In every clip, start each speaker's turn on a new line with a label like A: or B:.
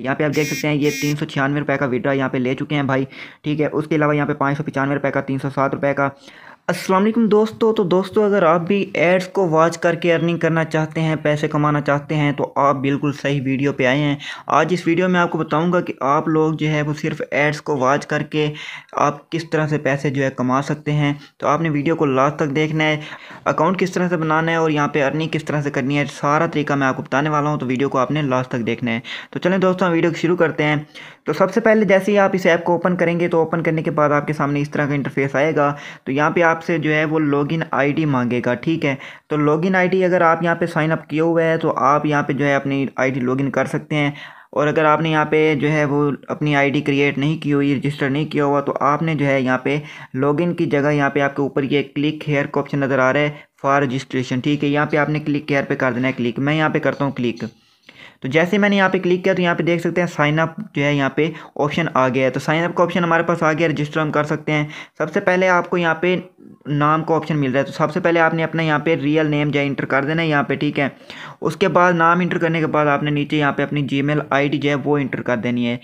A: यहाँ पे आप देख सकते हैं ये तीन सौ छियानवे रुपये का विड्रा यहाँ पे ले चुके हैं भाई ठीक है उसके अलावा यहाँ पे पाँच सौ पचानवे रुपये का तीन सौ सात रुपये का असलम दोस्तों तो दोस्तों अगर आप भी एड्स को वॉच करके अर्निंग करना चाहते हैं पैसे कमाना चाहते हैं तो आप बिल्कुल सही वीडियो पे आए हैं आज इस वीडियो में आपको बताऊंगा कि आप लोग जो है वो सिर्फ एड्स को वॉच करके आप किस तरह से पैसे जो है कमा सकते हैं तो आपने वीडियो को लास्ट तक देखना है अकाउंट किस तरह से बनाना है और यहाँ पर अर्निंग किस तरह से करनी है सारा तरीका मैं आपको बताने वाला हूँ तो वीडियो को आपने लास्ट तक देखना है तो चलें दोस्तों वीडियो को शुरू करते हैं तो सबसे पहले जैसे ही आप इस ऐप को ओपन करेंगे तो ओपन करने के बाद आपके सामने इस तरह का इंटरफेस आएगा तो यहाँ पर आपसे जो है वो लॉगिन आईडी मांगेगा ठीक है तो लॉगिन आईडी अगर आप यहाँ पे साइन अप किए हुए हैं तो आप यहाँ पे जो है अपनी आईडी लॉगिन कर सकते हैं और अगर आपने यहाँ पे जो है वो अपनी आईडी क्रिएट नहीं की हुई रजिस्टर नहीं किया हुआ तो आपने जो है यहाँ पे लॉगिन की जगह यहाँ पे आपके ऊपर ये क्लिक हेयर का ऑप्शन नज़र आ रहा है फॉर रजिस्ट्रेशन ठीक है यहाँ पे आपने क्लिक हेयर पे कर देना है क्लिक मैं यहाँ पे करता हूँ क्लिक तो जैसे मैंने यहाँ पे क्लिक किया तो यहाँ पे देख सकते हैं साइन अप जो है यहाँ पे ऑप्शन आ गया है तो साइन अप का ऑप्शन हमारे पास आ गया रजिस्टर हम कर सकते हैं सबसे पहले आपको यहाँ पे नाम का ऑप्शन मिल रहा है तो सबसे पहले आपने अपना यहाँ पे रियल नेम जो इंटर कर देना है यहाँ पे ठीक है उसके बाद नाम इंटर करने के बाद आपने नीचे यहाँ पे अपनी जीमेल आईडी जो है वो इंटर कर देनी है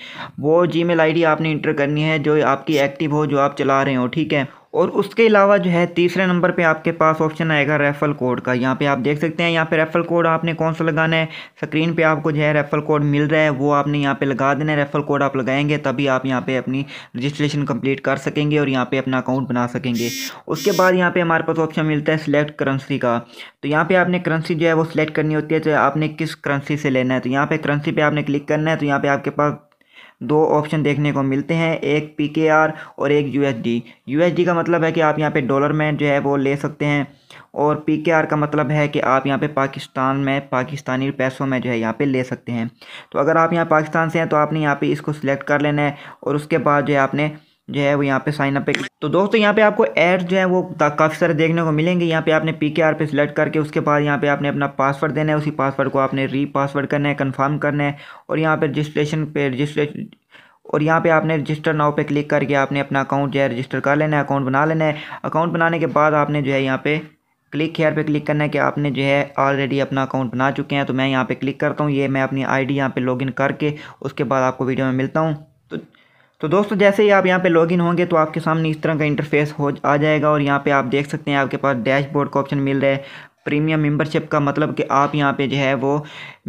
A: वो जीमेल आईडी आपने इंटर करनी है जो आपकी एक्टिव हो जो आप चला रहे हो ठीक है और उसके अलावा जो है तीसरे नंबर पे आपके पास ऑप्शन आएगा रेफ़ल कोड का यहाँ पे आप देख सकते हैं यहाँ पे रेफ़ल कोड आपने कौन सा लगाना है स्क्रीन पे आपको जो है रेफ़ल कोड मिल रहा है वो आपने यहाँ पे लगा देना है रेफ़ल कोड आप लगाएंगे तभी आप यहाँ पे अपनी रजिस्ट्रेशन कंप्लीट कर सकेंगे और यहाँ पर अपना अकाउंट बना सकेंगे उसके बाद यहाँ पर हमारे पास ऑप्शन मिलता है सिलेक्ट करंसी का तो यहाँ पर आपने करंसी जो है वो सिलेक्ट करनी होती है तो आपने किस करेंसी से लेना है तो यहाँ पर करंसी पर आपने क्लिक करना है तो यहाँ पर आपके पास दो ऑप्शन देखने को मिलते हैं एक पी के आर और एक U S D U S D का मतलब है कि आप यहाँ पे डॉलर में जो है वो ले सकते हैं और पी के आर का मतलब है कि आप यहाँ पे पाकिस्तान में पाकिस्तानी पैसों में जो है यहाँ पे ले सकते हैं तो अगर आप यहाँ पाकिस्तान से हैं तो आपने यहाँ पे इसको सिलेक्ट कर लेना है और उसके बाद जो है आपने जो है वो यहाँ पे साइन अप पे तो दोस्तों यहाँ पे आपको एड्स जो है वो काफ़ी सारे देखने को मिलेंगे यहाँ पे आपने पी के आर पे सिलेक्ट करके उसके बाद यहाँ पे आपने अपना पासवर्ड देना है उसी पासवर्ड को आपने री पासवर्ड करना है कंफर्म करना है और यहाँ पे रजिस्ट्रेशन पे रजिस्ट्रेशन और यहाँ पे आपने रजिस्टर नाव पे क्लिक करके आपने अपना अकाउंट जो है रजिस्टर कर लेना है अकाउंट बना लेना है अकाउंट बनाने के बाद आपने जो है यहाँ पे क्लिक हेयर पे क्लिक करना है कि आपने जो है ऑलरेडी अपना अकाउंट बना चुके हैं तो मैं यहाँ पे क्लिक करता हूँ ये मैं अपनी आईडी डी यहाँ पर इन करके उसके बाद आपको वीडियो में मिलता हूँ तो तो दोस्तों जैसे ही आप यहाँ पे लॉगिन होंगे तो आपके सामने इस तरह का इंटरफेस हो आ जाएगा और यहाँ पे आप देख सकते हैं आपके पास डैशबोर्ड का ऑप्शन मिल रहा है प्रीमियम मेंबरशिप का मतलब कि आप यहाँ पे जो है वो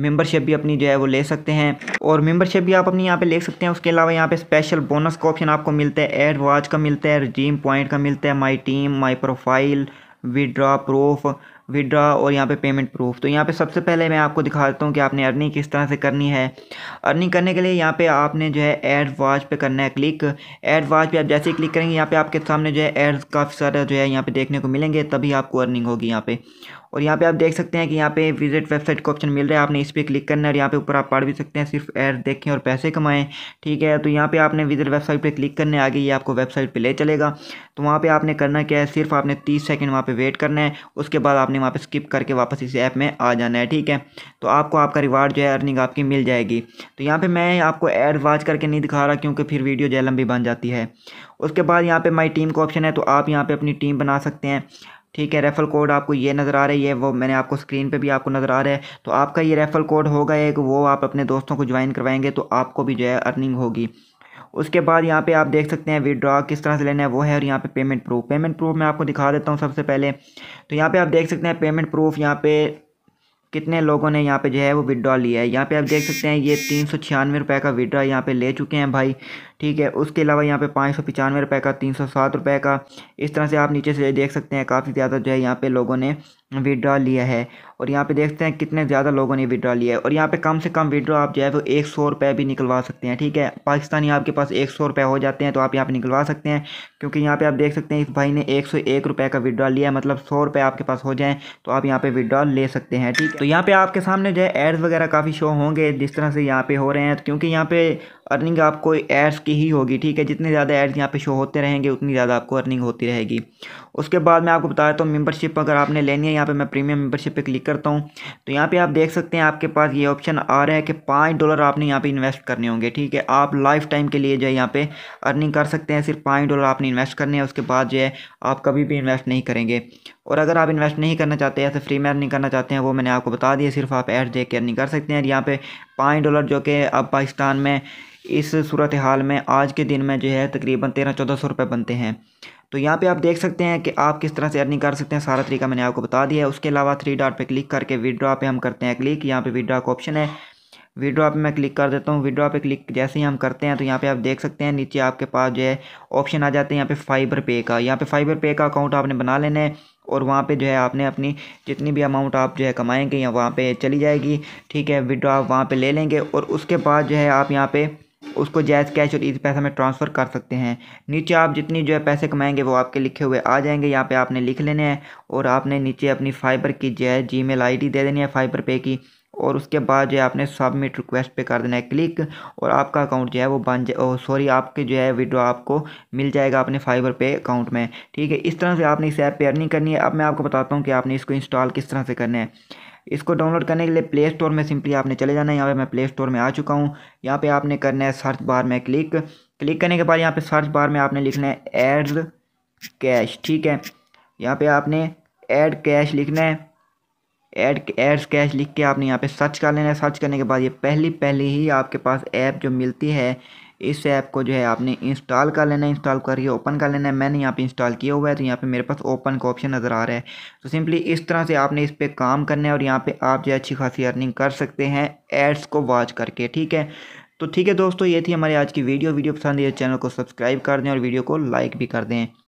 A: मेंबरशिप भी अपनी जो है वो ले सकते हैं और मेंबरशिप भी आप अपनी यहाँ पे ले सकते हैं उसके अलावा यहाँ पे स्पेशल बोनस का ऑप्शन आपको मिलता है एड वॉच का मिलता है रिजीम पॉइंट का मिलता है my team my profile withdraw proof withdraw और यहाँ पे पेमेंट प्रूफ तो यहाँ पे सबसे पहले मैं आपको दिखा देता हूँ कि आपने अर्निंग किस तरह से करनी है अर्निंग करने के लिए यहाँ पे आपने जो है एड वाच पे करना है क्लिक एड वाच पे आप जैसे ही क्लिक करेंगे यहाँ पे आपके सामने जो है एड्स काफ़ी सारा जो है यहाँ पे देखने को मिलेंगे तभी आपको अर्निंग होगी यहाँ पर और यहाँ पर आप देख सकते हैं कि यहाँ पे विजिट वेबसाइट का ऑप्शन मिल रहा है आपने इस पर क्लिक करना है और यहाँ पे ऊपर आप पढ़ भी सकते हैं सिर्फ एड देखें और पैसे कमाएँ ठीक है तो यहाँ पर आपने विजिट वेबसाइट पर क्लिक करने आगे ये आपको वेबसाइट पर ले चलेगा तो वहाँ पर आपने करना क्या है सिर्फ आपने तीस सेकेंड वहाँ पर वेट करना है उसके बाद आप आपने वहाँ पे स्किप करके वापस इस ऐप में आ जाना है ठीक है तो आपको आपका रिवार्ड जो है अर्निंग आपकी मिल जाएगी तो यहाँ पे मैं आपको एड वाच करके नहीं दिखा रहा क्योंकि फिर वीडियो जो लंबी बन जाती है उसके बाद यहाँ पर माई टीम का ऑप्शन है तो आप यहाँ पर अपनी टीम बना सकते हैं ठीक है रेफ़ल कोड आपको ये नज़र आ रही है वो मैंने आपको स्क्रीन पे भी आपको नज़र आ रहा है तो आपका ये रेफ़ल कोड होगा एक वो आप अपने दोस्तों को ज्वाइन करवाएंगे तो आपको भी जो है अर्निंग होगी उसके बाद यहाँ पे आप देख सकते हैं विदड्रॉ किस तरह से लेना है वो है और यहाँ पे पेमेंट प्रूफ पेमेंट प्रूफ मैं आपको दिखा देता हूँ सबसे पहले तो यहाँ पे आप देख सकते हैं पेमेंट प्रूफ यहाँ पे कितने लोगों ने यहाँ पे जो है वो विदड्रॉ लिया है यहाँ पे आप देख सकते हैं ये तीन सौ छियानवे रुपये का विदड्रॉ यहाँ पे ले चुके हैं भाई ठीक है उसके अलावा यहाँ पे पाँच सौ पचानवे रुपये का तीन सौ सात रुपये का इस तरह से आप नीचे से देख सकते हैं काफ़ी ज़्यादा जो है यहाँ पे लोगों ने विड्रा लिया है और यहाँ पे देखते हैं कितने ज़्यादा लोगों ने विड्रॉ लिया है और यहाँ पे कम से कम विड्रॉ आप जो है वो एक सौ रुपये भी निकलवा सकते हैं ठीक है पाकिस्तानी आपके पास एक सौ रुपये हो जाते हैं तो आप यहाँ पे निकलवा सकते हैं क्योंकि यहाँ पे आप देख सकते हैं इस भाई ने एक सौ एक रुपये का विड्रा लिया है मतलब सौ रुपये आपके पास हो जाएँ तो आप यहाँ पर विड्रा ले सकते हैं ठीक है तो यहाँ पर आपके सामने जो है एड्स वगैरह काफ़ी शो होंगे जिस तरह से यहाँ पर हो रहे हैं क्योंकि यहाँ पर अर्निंग आपको एड्स की ही होगी ठीक है जितने ज़्यादा एड्स यहाँ पे शो होते रहेंगे उतनी ज़्यादा आपको अर्निंग होती रहेगी उसके बाद मैं आपको बता देता हूँ मेम्बरशिप अगर आपने लेनी है यहाँ पे मैं प्रीमियम मेंबरशिप पे क्लिक करता हूँ तो यहाँ पे आप देख सकते हैं आपके पास ये ऑप्शन आ रहा है कि पाँच डॉलर आपने यहाँ पर इन्वेस्ट करने होंगे ठीक है आप लाइफ टाइम के लिए जो है यहाँ पर अर्निंग कर सकते हैं सिर्फ पाँच डॉलर आपने इन्वेस्ट करने हैं उसके बाद जो है आप कभी भी इन्वेस्ट नहीं करेंगे और अगर आप इन्वेस्ट नहीं करना चाहते ऐसे फ्री में अर्निंग करना चाहते हैं वो मैंने आपको बता दिया सिर्फ आप ऐड देख के अर्निंग कर सकते हैं यहाँ पे पाँच डॉलर जो कि अब पाकिस्तान में इस सूरत हाल में आज के दिन में जो है तकरीबन तेरह चौदह सौ रुपये बनते हैं तो यहाँ पे आप देख सकते हैं कि आप किस तरह से अर्निंग कर सकते हैं सारा तरीका मैंने आपको बता दिया है उसके अलावा थ्री डॉट पे क्लिक करके विड्रॉ पे हम करते हैं क्लिक यहाँ पे विड्रॉ का ऑप्शन है विड्रॉ पे मैं क्लिक कर देता हूँ विड्रॉ पे क्लिक जैसे ही हम करते हैं तो यहाँ पे आप देख सकते हैं नीचे आपके पास जो है ऑप्शन आ जाते हैं यहाँ पे फाइबर पे का यहाँ पे फाइबर पे का अकाउंट आपने बना लेना है और वहाँ पे जो है आपने अपनी जितनी भी अमाउंट आप जो है कमाएंगे या वहाँ पे चली जाएगी ठीक है विड्रॉ आप वहाँ पे ले लेंगे और उसके बाद जो है आप यहाँ पे उसको जैस कैश और इस पैसा में ट्रांसफ़र कर सकते हैं नीचे आप जितनी जो है पैसे कमाएंगे वो आपके लिखे हुए आ जाएंगे यहाँ पे आपने लिख लेने हैं और आपने नीचे अपनी फाइबर की जो है जी मेल दे देनी है फाइबर पे की और उसके बाद जो है आपने सबमिट रिक्वेस्ट पे कर देना है क्लिक और आपका अकाउंट जो है वो बन जाए सॉरी आपके जो है वीडियो आपको मिल जाएगा अपने फाइबर पे अकाउंट में ठीक है इस तरह से आपने इस ऐप पे अर्निंग करनी है अब मैं आपको बताता हूँ कि आपने इसको इंस्टॉल किस तरह से करना है इसको डाउनलोड करने के लिए प्ले स्टोर में सिंपली आपने चले जाना है यहाँ पर मैं प्ले स्टोर में आ चुका हूँ यहाँ पर आपने करना है सर्च बार में क्लिक क्लिक करने के बाद यहाँ पर सर्च बार में आपने लिखना है एड कैश ठीक है यहाँ पर आपने एड कैश लिखना है एड एड्स कैश लिख के आपने यहाँ पे सर्च कर लेना है सर्च करने के बाद ये पहली पहली ही आपके पास ऐप जो मिलती है इस ऐप को जो है आपने इंस्टॉल कर लेना है इंस्टॉल करके ओपन कर लेना है मैंने यहाँ पे इंस्टॉल किया हुआ है तो यहाँ पे मेरे पास ओपन का ऑप्शन नज़र आ रहा है तो सिंपली इस तरह से आपने इस पर काम करना है और यहाँ पर आप जो है अच्छी खासी अर्निंग कर सकते हैं एड्स को वॉच करके ठीक है तो ठीक है दोस्तों ये थी हमारी आज की वीडियो वीडियो पसंद है तो चैनल को सब्सक्राइब कर दें और वीडियो को लाइक भी कर दें